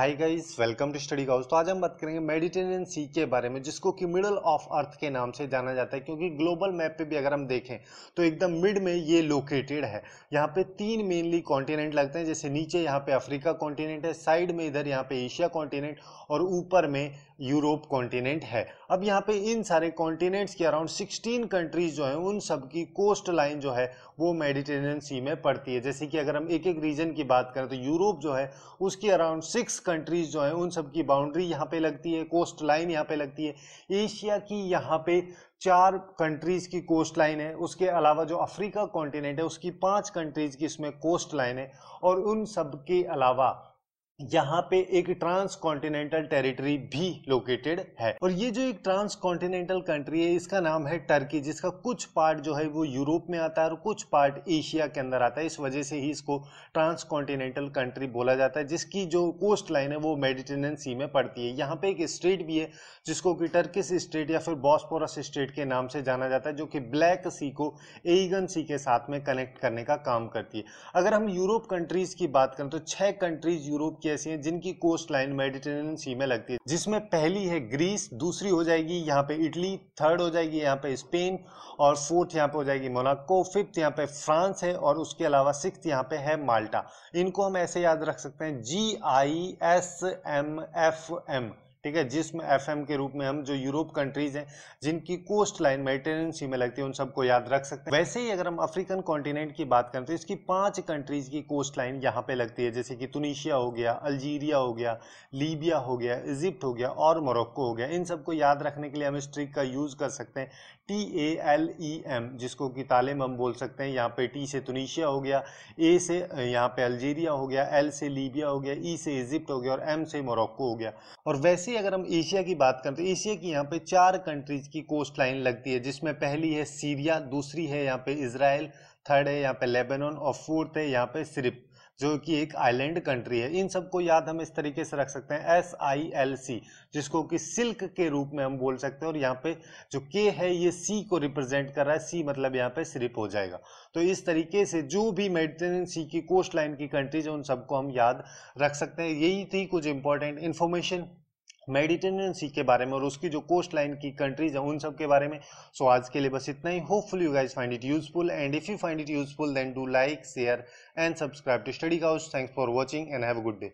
hi guys welcome to study house तो आज हम बात करेंगे मेडिटेरेनियन सी के बारे में जिसको कि मिडल ऑफ अर्थ के नाम से जाना जाता है क्योंकि ग्लोबल मैप पे भी अगर हम देखें तो एकदम मिड में ये लोकेटेड है यहाँ पे तीन मेनली कॉन्टिनेंट लगते हैं जैसे नीचे यहाँ पे अफ्रीका कॉन्टिनेंट है साइड में इधर यहाँ पे एशिया कॉन्टिनेंट और ऊपर में यूरोप कॉन्टिनेंट है अब यहाँ पे इन सारे कॉन्टिनेंट्स के अराउंड 16 कंट्रीज जो हैं उन सब की कोस्ट लाइन जो है वो मेडिटेरेनियन सी में पड़ती है जैसे कि अगर हम एक एक रीजन की बात करें तो यूरोप जो है उसकी अराउंड सिक्स कंट्रीज जो हैं उन सब की बाउंड्री यहाँ पे लगती है कोस्ट लाइन यहाँ पे लगती है एशिया की यहाँ पे चार कंट्रीज की कोस्ट लाइन है उसके अलावा जो अफ्रीका कॉन्टिनेंट है उसकी पांच कंट्रीज की इसमें कोस्ट लाइन है और उन सब के अलावा यहाँ पे एक ट्रांस कॉन्टिनेंटल टेरिटरी भी लोकेटेड है और ये जो एक ट्रांस कॉन्टिनेंटल कंट्री है इसका नाम है टर्की जिसका कुछ पार्ट जो है वो यूरोप में आता है और कुछ पार्ट एशिया के अंदर आता है इस वजह से ही इसको ट्रांस कॉन्टिनेंटल कंट्री बोला जाता है जिसकी जो कोस्ट लाइन है वो मेडिटेनियन सी में पड़ती है यहाँ पे एक स्टेट भी है जिसको कि टर्किस स्टेट या फिर बॉस्पोरस स्टेट के नाम से जाना जाता है जो कि ब्लैक सी को एगन सी के साथ में कनेक्ट करने का काम करती है अगर हम यूरोप कंट्रीज की बात करें तो छह कंट्रीज यूरोप की की ऐसी हैं जिनकी कोस्ट लाइन मेडिटेरेनियन सी में लगती है जिसमें पहली है ग्रीस दूसरी हो जाएगी यहाँ पे इटली थर्ड हो जाएगी यहाँ पे स्पेन और फोर्थ यहाँ पे हो जाएगी मोनाको फिफ्थ यहाँ पे फ्रांस है और उसके अलावा सिक्स यहाँ पे है माल्टा इनको हम ऐसे याद रख सकते हैं G I S M F M ठीक है जिसमें एफ के रूप में हम जो यूरोप कंट्रीज हैं जिनकी कोस्ट लाइन मेडिटेरेनियन सी में लगती है उन सबको याद रख सकते हैं वैसे ही अगर हम अफ्रीकन कॉन्टिनेंट की बात करें तो इसकी पांच कंट्रीज की कोस्ट लाइन यहाँ पे लगती है जैसे कि तुनिशिया हो गया अल्जीरिया हो गया लीबिया हो गया इजिप्ट हो गया और मोरक्को हो गया इन सबको याद रखने के लिए हम इस ट्रिक का यूज़ कर सकते हैं T A L E M जिसको कि तालेम हम बोल सकते हैं यहाँ पे टी से तुनिशिया हो गया ए से यहाँ पे अल्जीरिया हो गया एल से लीबिया हो गया ई e से इजिप्ट हो गया और एम से मोरक्को हो गया और वैसे जैसे अगर हम एशिया की बात करें तो एशिया की यहाँ पे चार कंट्रीज की कोस्ट लाइन लगती है जिसमें पहली है सीरिया दूसरी है यहाँ पे इसराइल थर्ड है यहाँ पे लेबनान और फोर्थ है यहाँ पे सिर्फ जो कि एक आइलैंड कंट्री है इन सबको याद हम इस तरीके से रख सकते हैं एस आई एल सी जिसको कि सिल्क के रूप में हम बोल सकते हैं और यहाँ पे जो के है ये सी को रिप्रेजेंट कर रहा है सी मतलब यहाँ पे सिर्फ हो जाएगा तो इस तरीके से जो भी मेडिटेरियन सी की कोस्ट लाइन की कंट्रीज है उन सबको हम याद रख सकते हैं यही थी कुछ इंपॉर्टेंट इन्फॉर्मेशन मेडिटेरियन सी के बारे में और उसकी जो कोस्ट लाइन की कंट्रीज हैं उन सब के बारे में सो so, आज के लिए बस इतना ही hopeful you guys find it useful and if you find it useful then do like share and subscribe to study house thanks for watching and have a good day